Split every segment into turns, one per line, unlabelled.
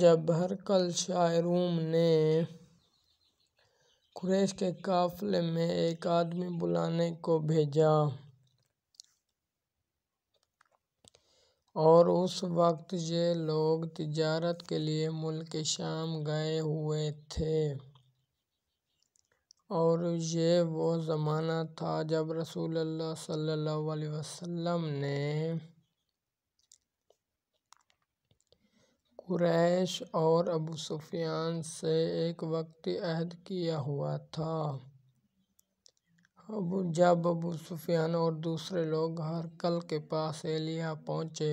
जब हरकल शायरूम ने कुरेश के काफ़िले में एक आदमी बुलाने को भेजा और उस वक़्त ये लोग तिजारत के लिए मुल्क शाम गए हुए थे और ये वो ज़माना था जब रसूल अल्लाह सल्लल्लाहु अलैहि वसल्लम ने क़ुरैश और अबू सुफियान से एक वक्त अहद किया हुआ था अब जब अबू सुफियान और दूसरे लोग हरकल के पास एलिया पहुँचे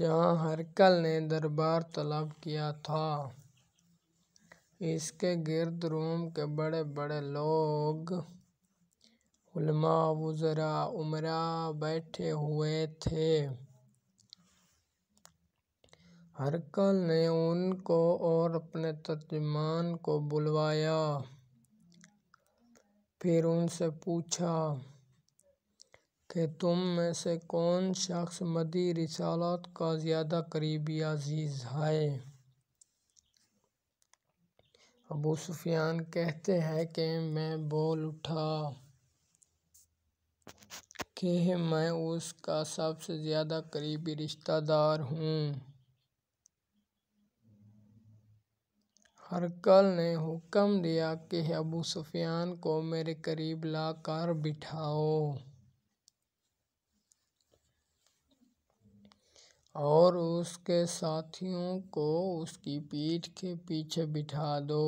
जहाँ हरकल ने दरबार तलब किया था इसके गिर्द रोम के बड़े बड़े लोग उलमा वज़रा उमरा बैठे हुए थे हरकल ने उनको और अपने तर्जमान को बुलवाया फिर उनसे पूछा कि तुम में से कौन शख्स मदी रिसालत का ज़्यादा करीबी अजीज़ है अबू सुफियान कहते हैं कि मैं बोल उठा कि मैं उसका सबसे ज़्यादा करीबी रिश्तेदार हूँ हरकल ने हुक्म दिया कि अबू सुफियान को मेरे करीब लाकर बिठाओ और उसके साथियों को उसकी पीठ के पीछे बिठा दो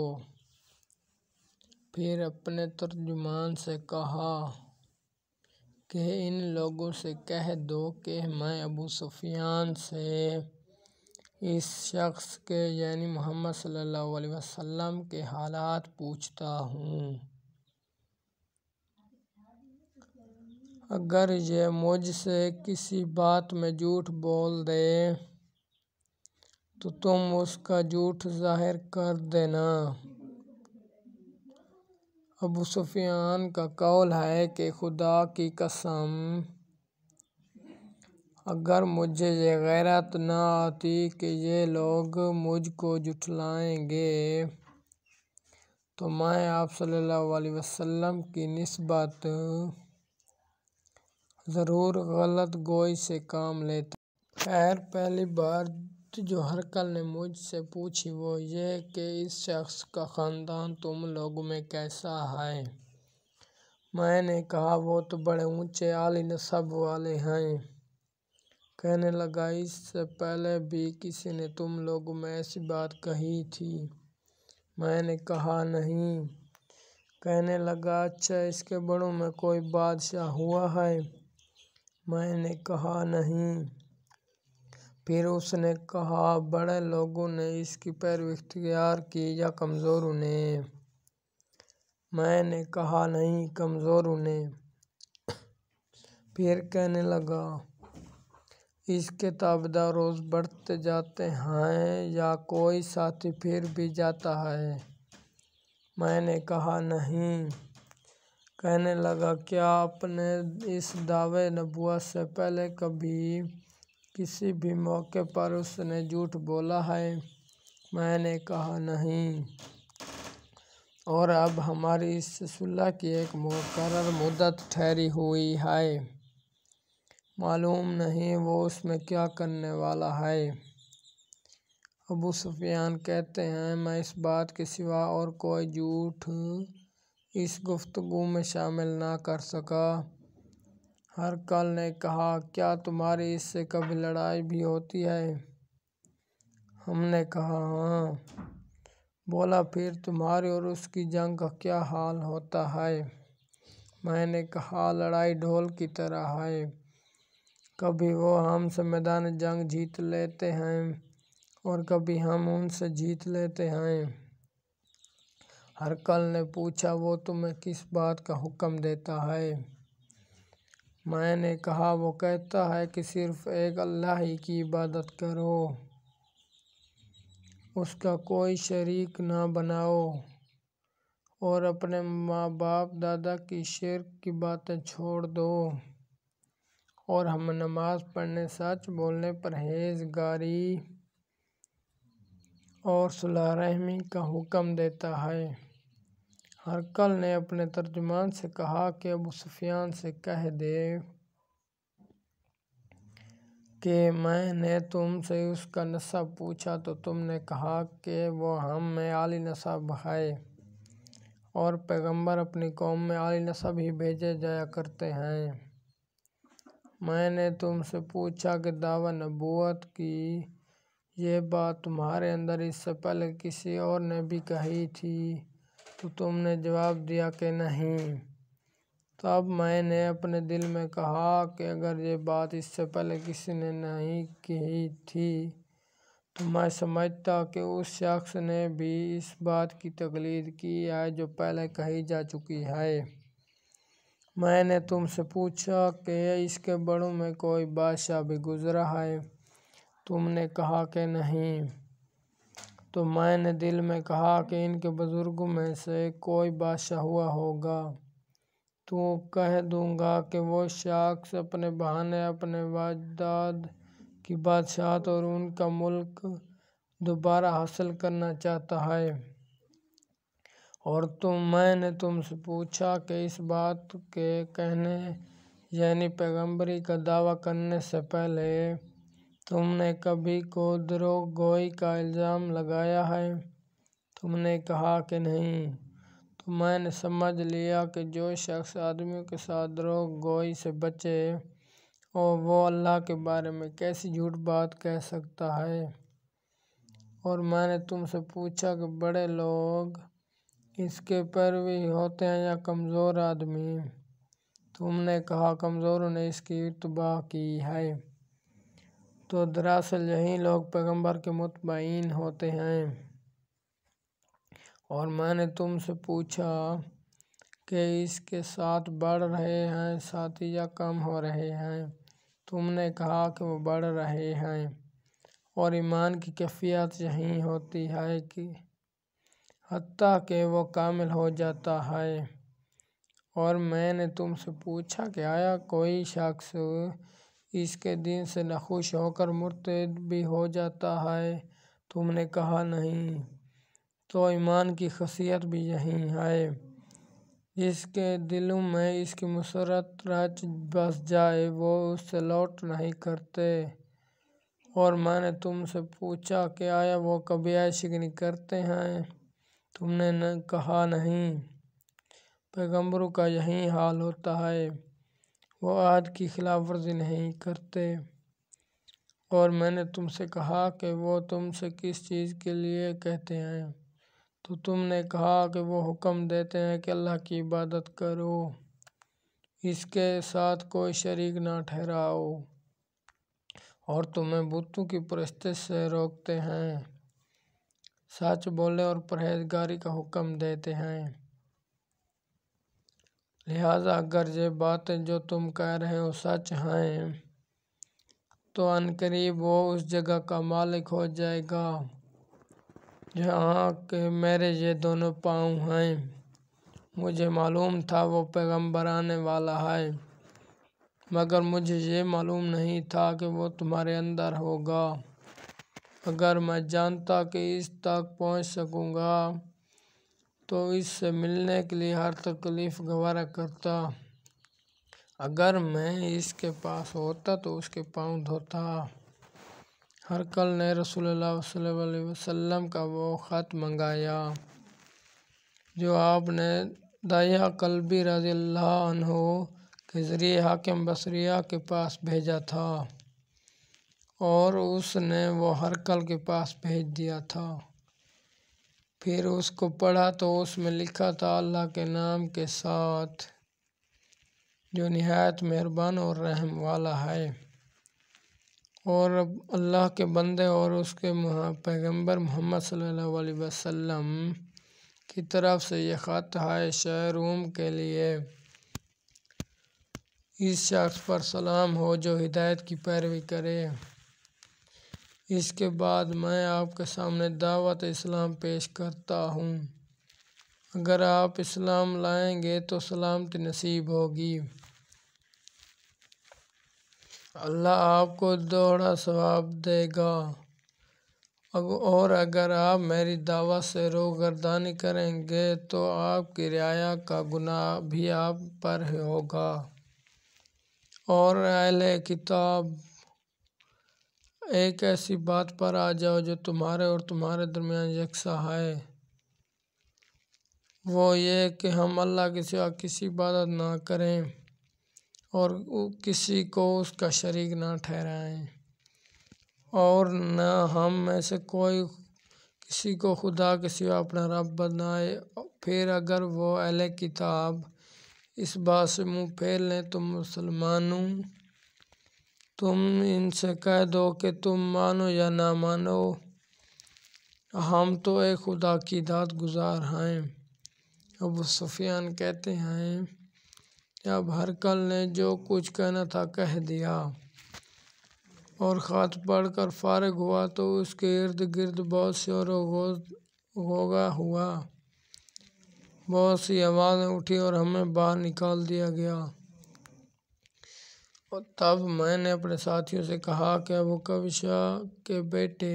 फिर अपने तर्जुमान से कहा कि इन लोगों से कह दो कि मैं अबू सुफ़ियान से इस शख़्स के यानी मोहम्मद सल्लल्लाहु अलैहि वसल्लम के हालात पूछता हूँ अगर ये मुझसे किसी बात में झूठ बोल दे तो तुम उसका झूठ जाहिर कर देना अबू सुफियान का कौल है कि खुदा की कसम अगर मुझे ये गैरत ना आती कि ये लोग मुझको जुटलाएंगे तो मैं आप सल्लल्लाहु अलैहि वसल्लम की नस्बत ज़रूर गलत गोई से काम लेता खैर पहली बार जो हरकल ने मुझसे पूछी वो ये कि इस शख्स का ख़ानदान तुम लोगों में कैसा है मैंने कहा वो तो बड़े ऊंचे आली सब वाले हैं कहने लगा इससे पहले भी किसी ने तुम लोगों में ऐसी बात कही थी मैंने कहा नहीं कहने लगा अच्छा इसके बड़ों में कोई बादशाह हुआ है मैंने कहा नहीं फिर उसने कहा बड़े लोगों ने इसकी पैरवी इख्तियार की या कमज़ोर उन्हें मैंने कहा नहीं कमज़ोर उन्हें फिर कहने लगा इसके ताबदा रोज बढ़ते जाते हैं या कोई साथी फिर भी जाता है मैंने कहा नहीं कहने लगा क्या आपने इस दावे नबुआ से पहले कभी किसी भी मौके पर उसने झूठ बोला है मैंने कहा नहीं और अब हमारी इस सुलह की एक मुकर मुदत ठहरी हुई है मालूम नहीं वो उसमें क्या करने वाला है अबू सुफियान कहते हैं मैं इस बात के सिवा और कोई झूठ इस गुफ्तगु में शामिल ना कर सका हर कल ने कहा क्या तुम्हारी इससे कभी लड़ाई भी होती है हमने कहा हाँ बोला फिर तुम्हारी और उसकी जंग का क्या हाल होता है मैंने कहा लड़ाई ढोल की तरह है कभी वो हमसे मैदान जंग जीत लेते हैं और कभी हम उनसे जीत लेते हैं हरकल ने पूछा वो तुम्हें किस बात का हुक्म देता है मैंने कहा वो कहता है कि सिर्फ़ एक अल्लाह ही की इबादत करो उसका कोई शरीक ना बनाओ और अपने माँ बाप दादा की शेर की बातें छोड़ दो और हम नमाज़ पढ़ने सच बोलने परहेजगारी और सुलह रहमी का हुक्म देता है हरकल ने अपने तर्जमान से कहा कि अब सुफियान से कह दे कि मैंने तुमसे उसका नसब पूछा तो तुमने कहा कि वो हम में आली नसब है और पैगंबर अपनी कौम में आली नसब ही भेजे जाया करते हैं मैंने तुमसे पूछा कि दावा नबूत की यह बात तुम्हारे अंदर इससे पहले किसी और ने भी कही थी तो तुमने जवाब दिया कि नहीं तब मैंने अपने दिल में कहा कि अगर ये बात इससे पहले किसी ने नहीं कही थी तो मैं समझता कि उस शख्स ने भी इस बात की तकलीद की है जो पहले कही जा चुकी है मैंने तुमसे पूछा कि इसके बड़ों में कोई बादशाह भी गुज़रा है तुमने कहा कि नहीं तो मैंने दिल में कहा कि इनके बुज़ुर्गों में से कोई बादशाह हुआ होगा तो कह दूँगा कि वो शख्स अपने बहाने अपने वाजदाद की बादशाहत और उनका मुल्क दोबारा हासिल करना चाहता है और तुम मैंने तुमसे पूछा कि इस बात के कहने यानी पैगंबरी का दावा करने से पहले तुमने कभी को गोई का इल्ज़ाम लगाया है तुमने कहा कि नहीं तो मैंने समझ लिया कि जो शख्स आदमियों के साथ द्रोह गोई से बचे और वो अल्लाह के बारे में कैसी झूठ बात कह सकता है और मैंने तुमसे पूछा कि बड़े लोग इसके पैरवी होते हैं या कमज़ोर आदमी तुमने कहा कमज़ोरों ने इसकी इतबा की है तो दरअसल यही लोग पैगंबर के मुतमिन होते हैं और मैंने तुमसे पूछा कि इसके साथ बढ़ रहे हैं साथी या कम हो रहे हैं तुमने कहा कि वो बढ़ रहे हैं और ईमान की कैफियत यही होती है कि हती कि वो कामिल हो जाता है और मैंने तुमसे पूछा कि आया कोई शख्स इसके दिन से नखुश होकर मुर्त भी हो जाता है तुमने कहा नहीं तो ईमान की खसियत भी यही है इसके दिलों में इसकी मसरत रच बस जाए वो उससे लौट नहीं करते और मैंने तुमसे पूछा कि आया वो कभी नहीं करते हैं तुमने न कहा नहीं पैगंबरों का यही हाल होता है वो आज की खिलाफ वर्जी नहीं करते और मैंने तुमसे कहा कि वो तुमसे किस चीज़ के लिए कहते हैं तो तुमने कहा कि वो हुक्म देते हैं कि अल्लाह की इबादत करो इसके साथ कोई शरीक ना ठहराओ और तुम्हें बुतों की परस्तिश से रोकते हैं सच बोले और परहेजगारी का हुक्म देते हैं लिहाजा अगर ये बातें जो तुम कह रहे हो सच हैं तो अनकरीब वो उस जगह का मालिक हो जाएगा जहाँ के मेरे ये दोनों पाँव हैं मुझे मालूम था वो पैगम्बर आने वाला है मगर मुझे ये मालूम नहीं था कि वो तुम्हारे अंदर होगा अगर मैं जानता कि इस तक पहुँच सकूँगा तो इससे मिलने के लिए हर तकलीफ़ गवारा करता अगर मैं इसके पास होता तो उसके पाँव धोता हर कल ने रसूल वसल्लम का वो ख़त मंगाया जो आपने दया कलबी रज़ी के ज़रिए हाकिम बसरिया के पास भेजा था और उसने वो हरकल के पास भेज दिया था फिर उसको पढ़ा तो उसमें लिखा था अल्लाह के नाम के साथ जो नहायत मेहरबान और रहम वाला है और अल्लाह के बंदे और उसके पैगंबर मोहम्मद सल्लल्लाहु अलैहि वसल्लम की तरफ से ये ख़त है शहरूम के लिए इस शख्स पर सलाम हो जो हिदायत की पैरवी करे इसके बाद मैं आपके सामने दावत इस्लाम पेश करता हूँ अगर आप इस्लाम लाएंगे तो सलामती नसीब होगी अल्लाह आपको दोहरा सवाब देगा और अगर आप मेरी दावत से रोगरदानी करेंगे तो आपकी रियाया का गुनाह भी आप पर होगा और अहल किताब एक ऐसी बात पर आ जाओ जो तुम्हारे और तुम्हारे दरमियान यकसा है वो ये कि हम अल्लाह के सिवा किसी इबादत ना करें और किसी को उसका शरीक ना ठहराएं और ना हम में से कोई किसी को खुदा के सिवा अपना रब बनाए फिर अगर वो अल किताब इस बात से मुंह फेर लें तो मुसलमानों तुम इनसे कह दो कि तुम मानो या ना मानो हम तो एक खुदा की दाद गुजार हैं अब सुफियान कहते हैं अब हरकल ने जो कुछ कहना था कह दिया और ख़त पढ़कर फारग हुआ तो उसके इर्द गिर्द बहुत शोर होगा हुआ बहुत सी आवाज़ें उठी और हमें बाहर निकाल दिया गया और तब मैंने अपने साथियों से कहा कि अब कबशा के बेटे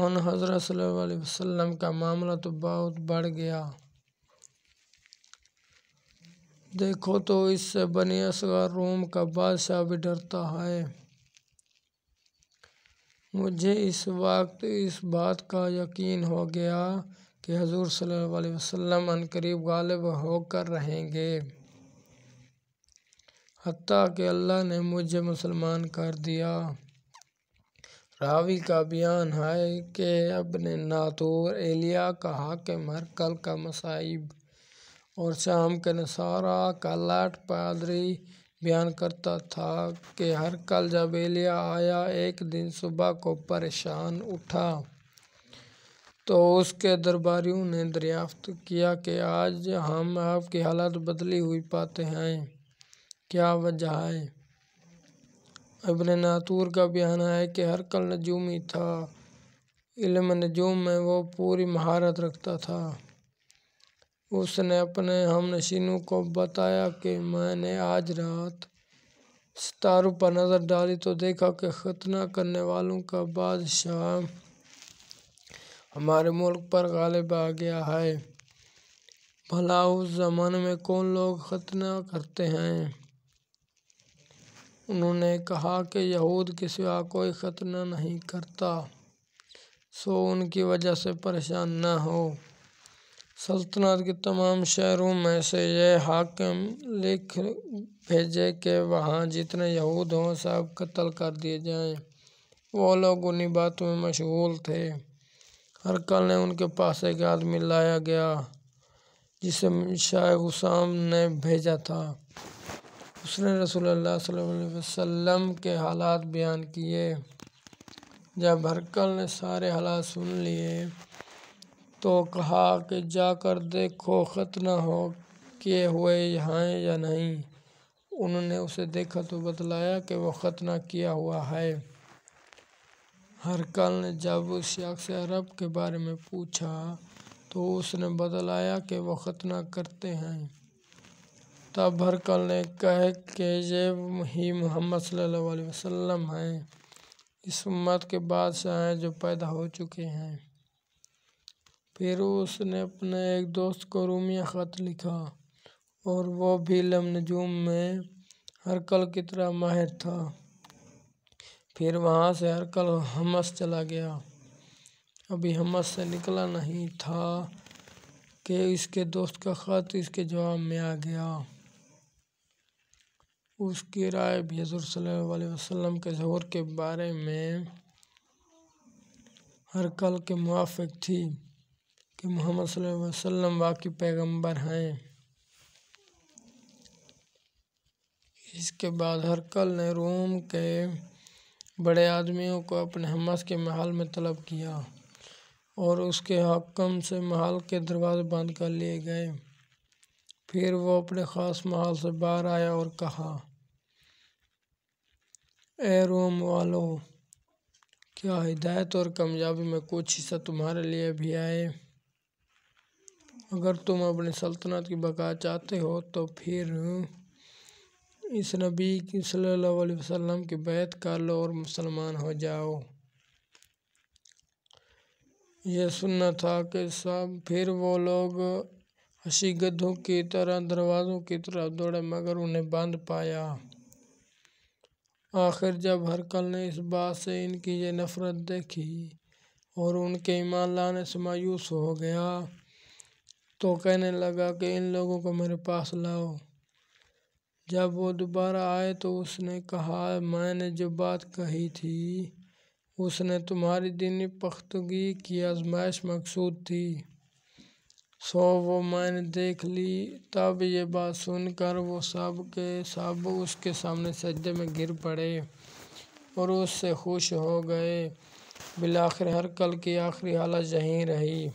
उन हज़रत वसल्लम का मामला तो बहुत बढ़ गया देखो तो इससे बनी असगर रोम का बादशाह भी डरता है मुझे इस वक्त इस बात का यकीन हो गया कि हजूर सल्लल्लाहु अलैहि वसल्लम अनकरीब गालिब होकर रहेंगे हती कि अल्लाह ने मुझे मुसलमान कर दिया रावी का बयान है कि अपने नातूर एलिया का हाकिम हरकल का मसाइब और शाम के नसारा का लाट पादरी बयान करता था कि हर कल जब एलिया आया एक दिन सुबह को परेशान उठा तो उसके दरबारियों ने दरियाफ्त किया कि आज हम आपकी हालत बदली हुई पाते हैं क्या वजह है अबन नातूर का बयान है कि हर नजूम नजूमी था इलम नजूम में वो पूरी महारत रखता था उसने अपने हम नशीनों को बताया कि मैंने आज रात सितारों पर नज़र डाली तो देखा कि खतना करने वालों का बादशाह हमारे मुल्क पर गालिब आ गया है भला उस ज़माने में कौन लोग खतना करते हैं उन्होंने कहा कि यहूद के सिवा कोई खतना नहीं करता सो उनकी वजह से परेशान न हो सल्तनत के तमाम शहरों में से यह हाकम लिख भेजे कि वहाँ जितने यहूद हों सब कत्ल कर दिए जाएं। वो लोग उन्हीं बातों में मशगूल थे हर कल ने उनके पास एक आदमी लाया गया जिसे शाह गुसाम ने भेजा था उसने रसूल वसम के हालात बयान किए जब हरकल ने सारे हालात सुन लिए तो कहा कि जाकर देखो खतना हो किए हुए यहाँ या नहीं उन्होंने उसे देखा तो बतलाया कि वह खतना किया हुआ है हरकल ने जब उस शख्स अरब के बारे में पूछा तो उसने बतलाया कि वह खतना करते हैं तब भर कल कह के जे ही मोहम्मद वसल्लम हैं इस उम्मत के बादशाह हैं जो पैदा हो चुके हैं फिर उसने अपने एक दोस्त को रूमिया ख़त लिखा और वो भी लमनजूम में हरकल की तरह माहिर था फिर वहाँ से हरकल हमस चला गया अभी हमस से निकला नहीं था कि इसके दोस्त का ख़त इसके जवाब में आ गया उसकी राय भी वसल्लम के जहर के बारे में हरकल के मुआफ़ थी कि मोहम्मद वसल्लम वाकई पैगंबर हैं इसके बाद हरकल ने रोम के बड़े आदमियों को अपने हमस के महल में तलब किया और उसके हकम से महल के दरवाज़े बंद कर लिए गए फिर वो अपने ख़ास महल से बाहर आया और कहा एरोम वालो वालों क्या हिदायत और कामयाबी में कुछ हिस्सा तुम्हारे लिए भी आए अगर तुम अपनी सल्तनत की बका चाहते हो तो फिर इस नबी वसल्लम की बैत कर लो और मुसलमान हो जाओ यह सुनना था कि सब फिर वो लोग हसी गद्दों की तरह दरवाज़ों की तरफ दौड़े मगर उन्हें बांध पाया आखिर जब हरकल ने इस बात से इनकी ये नफ़रत देखी और उनके ईमान लाने से मायूस हो गया तो कहने लगा कि इन लोगों को मेरे पास लाओ जब वो दोबारा आए तो उसने कहा मैंने जो बात कही थी उसने तुम्हारी दीनी पख्तगी की आजमाइश मकसूद थी सो वो मैंने देख ली तब ये बात सुनकर वो सब के सब उसके सामने सजदे में गिर पड़े और उससे खुश हो गए बिलाखिर हर कल की आखिरी हालत यहीं रही